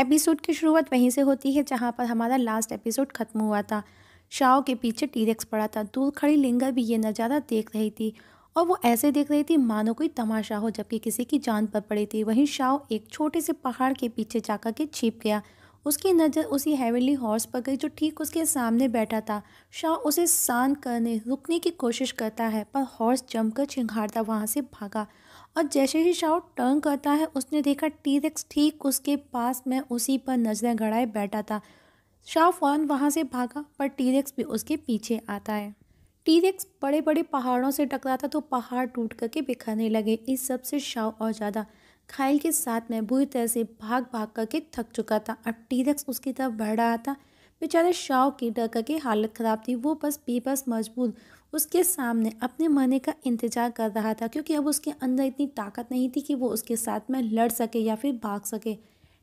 episode की शुरुआत वहीं से होती है जहाँ पर हमारा लास्ट एपिसोड ख़त्म हुआ था शाओ के पीछे टीरेक्स पड़ा था दूर खड़ी लिंगर भी ये नज़ारा देख रही थी और वो ऐसे देख रही थी मानो कोई तमाशा हो जबकि किसी की जान पर पड़ी थी वहीं शाओ एक छोटे से पहाड़ के पीछे जाकर के छिप गया उसकी नज़र उसी हेवनली हॉर्स पर गई जो ठीक उसके सामने बैठा था शाह उसे शांत करने रुकने की कोशिश करता है पर हॉर्स जमकर छिंघाड़ता वहाँ से भागा और जैसे ही शाओ टर्न करता है उसने देखा टी रेक्स ठीक उसके पास में उसी पर नजरें गड़ाए बैठा था शाओ फ़ौरन वहाँ से भागा पर टी रेक्स भी उसके पीछे आता है टी रेक्स बड़े बड़े पहाड़ों से टकरा था तो पहाड़ टूट करके बिखरने लगे इस सब से शाओ और ज़्यादा खाइल के साथ में बुरी तरह से भाग भाग करके थक चुका था अब टी रेक्स उसकी तरफ बढ़ रहा था बेचारे शाव की डर करके हालत ख़राब थी वो बस बेबस मजबूत उसके सामने अपने मरने का इंतज़ार कर रहा था क्योंकि अब उसके अंदर इतनी ताकत नहीं थी कि वो उसके साथ में लड़ सके या फिर भाग सके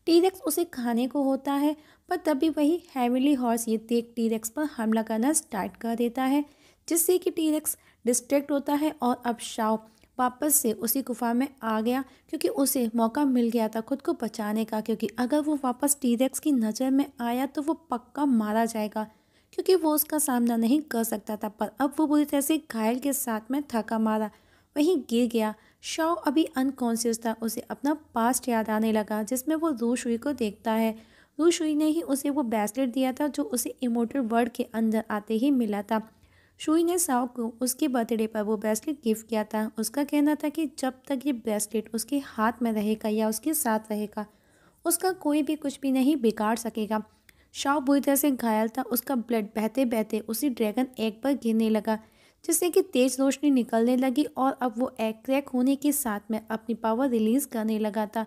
टीरेक्स उसे खाने को होता है पर तभी वही हैविली हॉर्स ये देख टीरेक्स पर हमला करना स्टार्ट कर देता है जिससे कि टीरेक्स डिस्ट्रैक्ट होता है और अब शाव वापस से उसी गुफा में आ गया क्योंकि उसे मौका मिल गया था खुद को बचाने का क्योंकि अगर वो वापस टीरेक्स की नज़र में आया तो वो पक्का मारा जाएगा क्योंकि वो उसका सामना नहीं कर सकता था पर अब वो बुरी तरह से घायल के साथ में थका मारा वहीं गिर गया शव अभी अनकॉन्शियस था उसे अपना पास्ट याद आने लगा जिसमें वो रूशुई को देखता है रूशुई ने ही उसे वो ब्रेसलेट दिया था जो उसे इमोटर वर्ड के अंदर आते ही मिला था शुई ने साव को उसके बर्थडे पर वो ब्रेसलेट गिफ्ट किया था उसका कहना था कि जब तक ये ब्रेसलेट उसके हाथ में रहेगा या उसके साथ रहेगा उसका कोई भी कुछ भी नहीं बिगाड़ सकेगा शाव बुरी तरह से घायल था उसका ब्लड बहते बहते उसी ड्रैगन एग पर गिरने लगा जिससे कि तेज रोशनी निकलने लगी और अब वो एग क्रैक होने के साथ में अपनी पावर रिलीज करने लगा था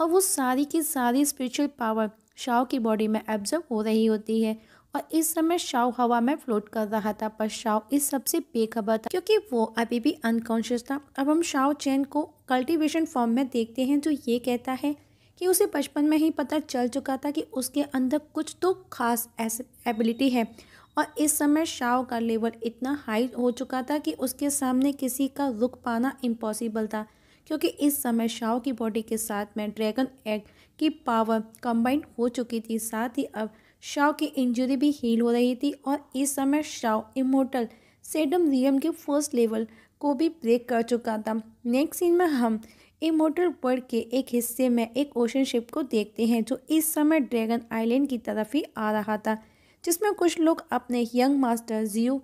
और वो सारी की सारी स्पिरिचुअल पावर शाव की बॉडी में एब्जर्व हो रही होती है और इस समय शाव हवा में फ्लोट कर रहा था पर शाव इस सबसे बेखबर था क्योंकि वो अभी भी अनकॉन्शियस था अब हम शाव चैन को कल्टीवेशन फॉर्म में देखते हैं जो ये कहता है कि उसे बचपन में ही पता चल चुका था कि उसके अंदर कुछ तो खास ऐसे एबिलिटी है और इस समय शाव का लेवल इतना हाई हो चुका था कि उसके सामने किसी का रुक पाना इम्पॉसिबल था क्योंकि इस समय शाव की बॉडी के साथ में ड्रैगन एग की पावर कंबाइंड हो चुकी थी साथ ही अब शाव की इंजरी भी हील हो रही थी और इस समय शाव इमोटल सेडम रियम के फर्स्ट लेवल को भी ब्रेक कर चुका था नेक्स्ट सीन में हम इमोटल वर्ल्ड के एक हिस्से में एक ओशन शिप को देखते हैं जो इस समय ड्रैगन आइलैंड की तरफ ही आ रहा था जिसमें कुछ लोग अपने यंग मास्टर जियो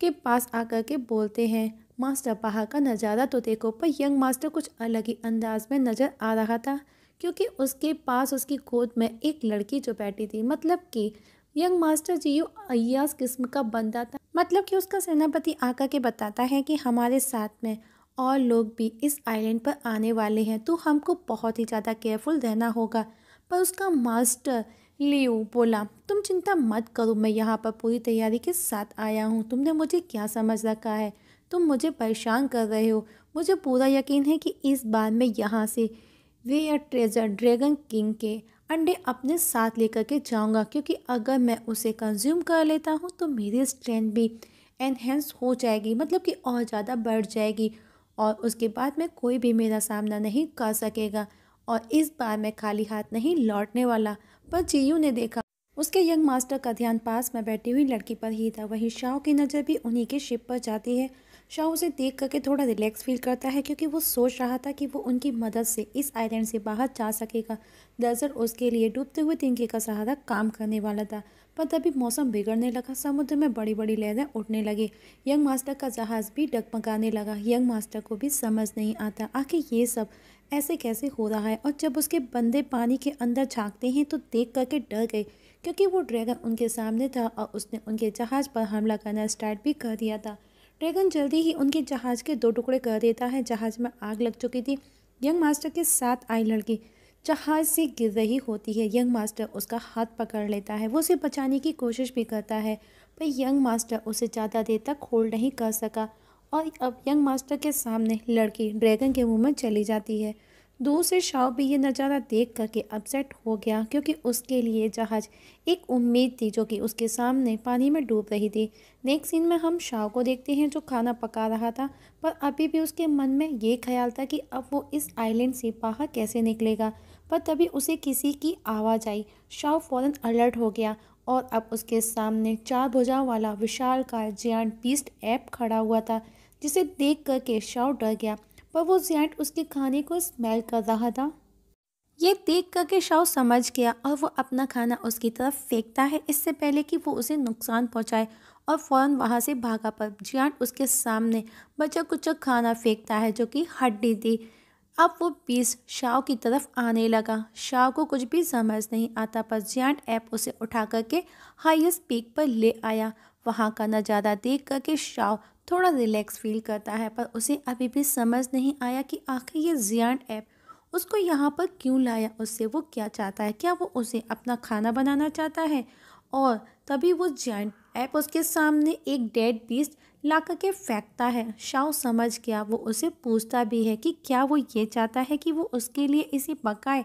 के पास आकर के बोलते हैं मास्टर बाहर का नज़ारा तो देखो पर यंग मास्टर कुछ अलग ही अंदाज में नज़र आ रहा था क्योंकि उसके पास उसकी गोद में एक लड़की जो बैठी थी मतलब कि यंग मास्टर जियो अयास किस्म का बंदा था मतलब कि उसका सेनापति आकर के बताता है कि हमारे साथ में और लोग भी इस आइलैंड पर आने वाले हैं तो हमको बहुत ही ज़्यादा केयरफुल रहना होगा पर उसका मास्टर लियो बोला तुम चिंता मत करो मैं यहाँ पर पूरी तैयारी के साथ आया हूँ तुमने मुझे क्या समझ रखा है तुम मुझे परेशान कर रहे हो मुझे पूरा यकीन है कि इस बार मैं यहाँ से वे या ट्रेजर ड्रैगन किंग के अंडे अपने साथ लेकर के जाऊँगा क्योंकि अगर मैं उसे कंज्यूम कर लेता हूँ तो मेरी स्ट्रेंथ भी एनहेंस हो जाएगी मतलब कि और ज़्यादा बढ़ जाएगी और उसके बाद में कोई भी मेरा सामना नहीं कर सकेगा और इस बार मैं खाली हाथ नहीं लौटने वाला पर जीयू ने देखा उसके यंग मास्टर का ध्यान पास में बैठी हुई लड़की पर ही था वहीं शाह की नज़र भी उन्हीं के शिप पर जाती है शाह उसे देख करके थोड़ा रिलैक्स फील करता है क्योंकि वो सोच रहा था कि वो उनकी मदद से इस आइलैंड से बाहर जा सकेगा दरअसल उसके लिए डूबते हुए तिनके का सहारा काम करने वाला था पर तभी मौसम बिगड़ने लगा समुद्र में बड़ी बड़ी लहरें उठने लगी यंग मास्टर का जहाज़ भी डगमगाने लगा यंग मास्टर को भी समझ नहीं आता आखिर ये सब ऐसे कैसे हो रहा है और जब उसके बंदे पानी के अंदर झाँकते हैं तो देख करके डर गए क्योंकि वो ड्रैगन उनके सामने था और उसने उनके जहाज़ पर हमला करना स्टार्ट भी कर दिया था ड्रैगन जल्दी ही उनके जहाज़ के दो टुकड़े कर देता है जहाज़ में आग लग चुकी थी यंग मास्टर के साथ आई लड़की जहाज से गिर रही होती है यंग मास्टर उसका हाथ पकड़ लेता है वो उसे बचाने की कोशिश भी करता है पर यंग मास्टर उसे ज़्यादा देर तक होल्ड नहीं कर सका और अब यंग मास्टर के सामने लड़की ड्रैगन के मुंह में चली जाती है दूसरे शाव शाह भी ये नज़ारा देख करके अपसेट हो गया क्योंकि उसके लिए जहाज़ एक उम्मीद थी जो कि उसके सामने पानी में डूब रही थी नेक्स्ट सीन में हम शाह को देखते हैं जो खाना पका रहा था पर अभी भी उसके मन में ये ख्याल था कि अब वो इस आइलैंड से बाहर कैसे निकलेगा पर तभी उसे किसी की आवाज़ आई शाह फ़ौरन अलर्ट हो गया और अब उसके सामने चार भुजाओं वाला विशाल का जियांट पीस्ट ऐप खड़ा हुआ था जिसे देख करके शाव डर गया पर वो जैंट उसके खाने को स्मेल कर रहा था ये देख कर के शाओ समझ गया और वो अपना खाना उसकी तरफ फेंकता है इससे पहले कि वो उसे नुकसान पहुंचाए और फ़ौरन वहाँ से भागा पर जियांट उसके सामने बचा कुचा खाना फेंकता है जो कि हड्डी थी अब वो पीस शाओ की तरफ आने लगा शाओ को कुछ भी समझ नहीं आता पर जियांट ऐप उसे उठा करके हाइस्ट पीक पर ले आया वहाँ का नज़ारा देख कर के शाव थोड़ा रिलैक्स फील करता है पर उसे अभी भी समझ नहीं आया कि आखिर ये जियान ऐप उसको यहाँ पर क्यों लाया उससे वो क्या चाहता है क्या वो उसे अपना खाना बनाना चाहता है और तभी वो जैन ऐप उसके सामने एक डेड बीस्ट ला के फेंकता है शाओ समझ गया वो उसे पूछता भी है कि क्या वो ये चाहता है कि वो उसके लिए इसे पकाए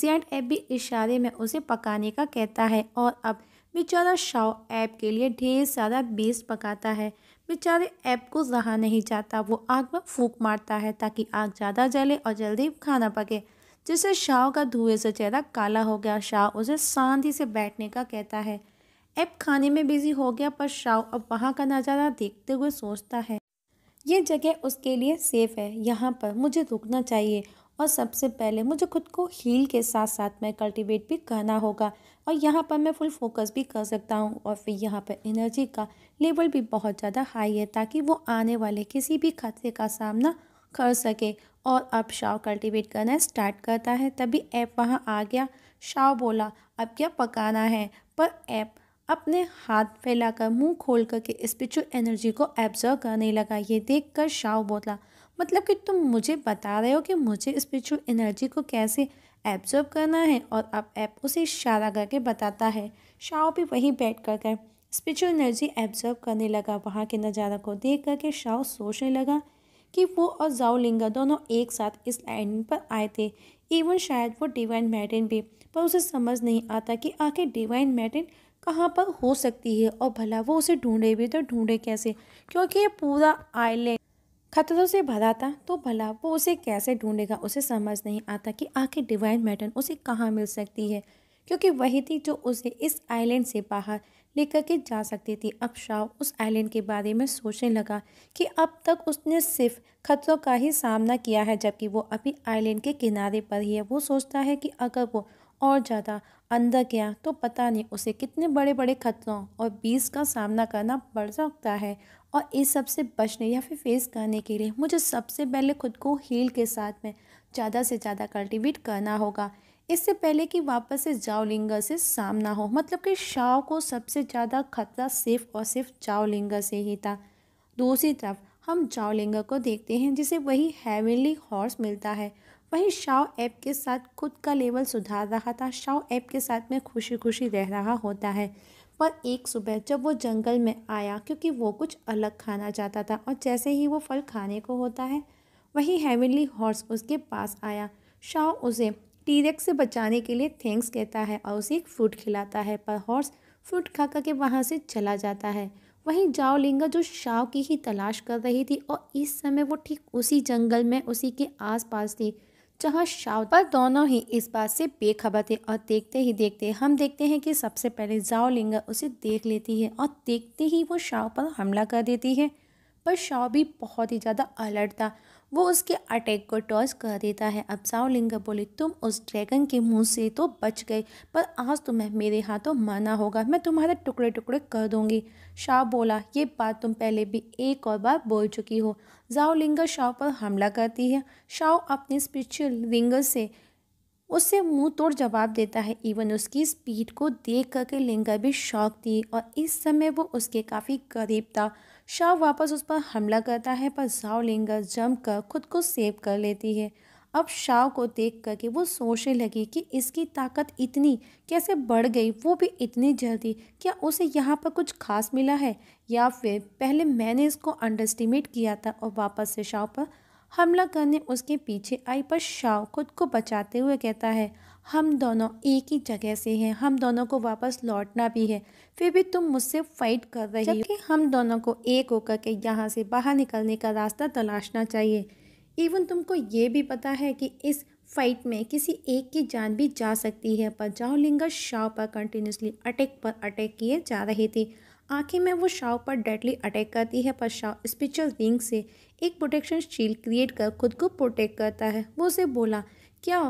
जैन ऐप भी इशारे में उसे पकाने का कहता है और अब बेचारा शाओ ऐप के लिए ढेर सारा बेस्ट पकाता है बेचारे ऐप को जहा नहीं चाहता वो आग में फूक मारता है ताकि आग ज़्यादा जले और जल्दी खाना पके जिससे शाव का धुएं से चेहरा काला हो गया शाव उसे शांति से बैठने का कहता है ऐप खाने में बिजी हो गया पर शाव अब वहाँ का नज़ारा देखते हुए सोचता है ये जगह उसके लिए सेफ़ है यहाँ पर मुझे रुकना चाहिए और सबसे पहले मुझे खुद को हील के साथ साथ मैं कल्टीवेट भी करना होगा और यहाँ पर मैं फुल फोकस भी कर सकता हूँ और फिर यहाँ पर एनर्जी का लेवल भी बहुत ज़्यादा हाई है ताकि वो आने वाले किसी भी खतरे का सामना कर सके और अब शाव कल्टीवेट करना स्टार्ट करता है तभी ऐप वहाँ आ गया शाव बोला अब क्या पकाना है पर ऐप अपने हाथ फैलाकर मुंह खोल करके स्पिरिचुअल एनर्जी को एब्जर्व करने लगा ये देखकर शाव बोला मतलब कि तुम मुझे बता रहे हो कि मुझे स्पिरिचुअल एनर्जी को कैसे एब्जॉर्ब करना है और अब ऐप उसे इशारा करके बताता है शाओ भी वहीं बैठ कर कर स्परिचुअल एनर्जी एब्जॉर्ब करने लगा वहाँ के नज़ारा को देख करके शाओ सोचने लगा कि वो और जाओलिंगा दोनों एक साथ इस लाइन पर आए थे इवन शायद वो डिवाइन मैटिन भी पर उसे समझ नहीं आता कि आखिर डिवाइन मैटिन कहाँ पर हो सकती है और भला वो उसे ढूंढे भी तो ढूंढे कैसे क्योंकि ये पूरा आइलैंड खतरों से भरा था तो भला वो उसे कैसे ढूंढेगा उसे समझ नहीं आता कि आखिर डिवाइन मैटन उसे कहाँ मिल सकती है क्योंकि वही थी जो उसे इस आइलैंड से बाहर लेकर के जा सकती थी अब शाव उस आइलैंड के बारे में सोचने लगा कि अब तक उसने सिर्फ खतरों का ही सामना किया है जबकि वो अभी आइलैंड के किनारे पर ही है वो सोचता है कि अगर वो और ज़्यादा अंदर गया तो पता नहीं उसे कितने बड़े बड़े खतरों और बीस का सामना करना पड़ सकता है और इस सब से बचने या फिर फेस करने के लिए मुझे सबसे पहले खुद को हील के साथ में ज़्यादा से ज़्यादा कल्टिवेट करना होगा इससे पहले कि वापस से जाओलिंगर से सामना हो मतलब कि शाव को सबसे ज़्यादा खतरा सिर्फ और सिर्फ जाओलिंगर से ही था दूसरी तरफ हम जावलिंगा को देखते हैं जिसे वही हैवनली हॉर्स मिलता है वहीं शाव ऐप के साथ खुद का लेवल सुधार रहा था शाव ऐप के साथ में खुशी खुशी रह रहा होता है पर एक सुबह जब वो जंगल में आया क्योंकि वो कुछ अलग खाना चाहता था और जैसे ही वो फल खाने को होता है वही हेवनली हॉर्स उसके पास आया शाव उसे टीरेक्स से बचाने के लिए थैंक्स कहता है और उसे एक फ्रूट खिलाता है पर हॉर्स फ्रूट खा कर के वहाँ से चला जाता है वहीं जाओलिंगा जो शाव की ही तलाश कर रही थी और इस समय वो ठीक उसी जंगल में उसी के आसपास थी जहाँ शाव पर दोनों ही इस बात से बेखबर थे और देखते ही देखते हम देखते हैं कि सबसे पहले जाओलिंगा उसे देख लेती है और देखते ही वो शाव पर हमला कर देती है पर शाव भी बहुत ही ज़्यादा अलर्ट था वो उसके अटैक को टॉस कर देता है अब सावलिंगा बोली तुम उस ड्रैगन के मुंह से तो बच गए पर आज तुम्हें मेरे हाथों मरना होगा मैं तुम्हारे टुकड़े टुकड़े कर दूंगी शाह बोला ये बात तुम पहले भी एक और बार बोल चुकी हो जाओलिंगा शाह पर हमला करती है शाह अपने स्पिरिचुअल विंगर से उससे मुंह तोड़ जवाब देता है इवन उसकी स्पीड को देख करके लिंगा भी शौक थी और इस समय वो उसके काफ़ी करीब था शव वापस उस पर हमला करता है पर जाओ लिंगा जम कर खुद को सेव कर लेती है अब शाव को देख करके वो सोचने लगी कि इसकी ताकत इतनी कैसे बढ़ गई वो भी इतनी जल्दी क्या उसे यहाँ पर कुछ खास मिला है या फिर पहले मैंने इसको अंडरस्टिमेट किया था और वापस से शाव पर हमला करने उसके पीछे आई पर शाव खुद को बचाते हुए कहता है हम दोनों एक ही जगह से हैं हम दोनों को वापस लौटना भी है फिर भी तुम मुझसे फाइट कर रही हो हम दोनों को एक होकर के यहाँ से बाहर निकलने का रास्ता तलाशना चाहिए इवन तुमको ये भी पता है कि इस फाइट में किसी एक की जान भी जा सकती है पर जाओलिंगर शाव पर कंटिन्यूसली अटैक पर अटैक किए जा रहे थी आखिर में वो शाव पर डेडली अटैक करती है पर शाव स्पिरिचुअल विंग से एक प्रोटेक्शन शील्ड क्रिएट कर खुद को प्रोटेक्ट करता है वो उसे बोला क्या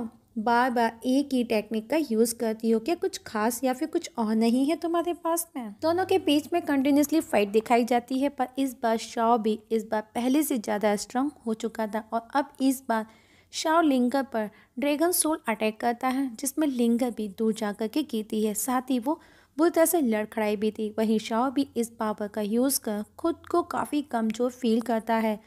बार बार एक ही टेक्निक का यूज़ करती हो क्या कुछ खास या फिर कुछ और नहीं है तुम्हारे पास में दोनों के बीच में कंटिन्यूसली फाइट दिखाई जाती है पर इस बार शाव भी इस बार पहले से ज़्यादा स्ट्रांग हो चुका था और अब इस बार शाव लिंगर पर ड्रैगन सोल अटैक करता है जिसमें लिंगर भी दूर जा कर के गिरती है साथ ही वो से लड़खड़ाई भी थी वहीं शाह भी इस पावर का यूज़ कर खुद को काफ़ी कमज़ोर फील करता है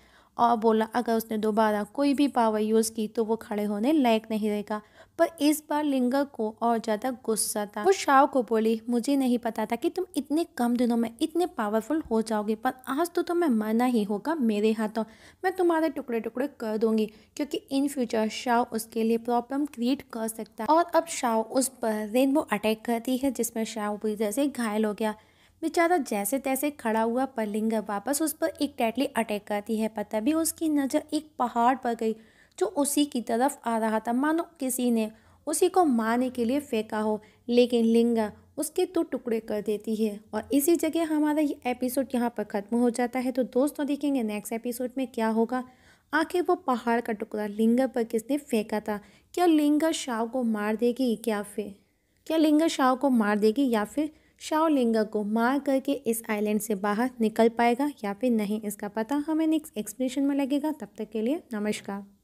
और बोला अगर उसने दोबारा कोई भी पावर यूज़ की तो वो खड़े होने लायक नहीं रहेगा पर इस बार लिंगर को और ज़्यादा गुस्सा था वो शाव को बोली मुझे नहीं पता था कि तुम इतने कम दिनों में इतने पावरफुल हो जाओगे पर आज तो तुम्हें मरना ही होगा मेरे हाथों मैं तुम्हारे टुकड़े टुकड़े कर दूंगी क्योंकि इन फ्यूचर शाव उसके लिए प्रॉब्लम क्रिएट कर सकता और अब शाव उस पर रेनबो अटैक करती है जिसमें शाव पूरी तरह से घायल हो गया बेचारा जैसे तैसे खड़ा हुआ पर लिंगर वापस उस पर एक टैटली अटैक करती है पर तभी उसकी नज़र एक पहाड़ पर गई जो उसी की तरफ आ रहा था मानो किसी ने उसी को मारने के लिए फेंका हो लेकिन लिंगा उसके तो टुकड़े कर देती है और इसी जगह हमारा ये एपिसोड यहाँ पर ख़त्म हो जाता है तो दोस्तों देखेंगे नेक्स्ट एपिसोड में क्या होगा आखिर वो पहाड़ का टुकड़ा लिंगा पर किसने फेंका था क्या लिंगा शाव को मार देगी क्या फिर क्या लिंगा शाव को मार देगी या फिर शाव लिंगा को मार करके इस आइलैंड से बाहर निकल पाएगा या फिर नहीं इसका पता हमें नेक्स्ट एक्सप्लेनेशन में लगेगा तब तक के लिए नमस्कार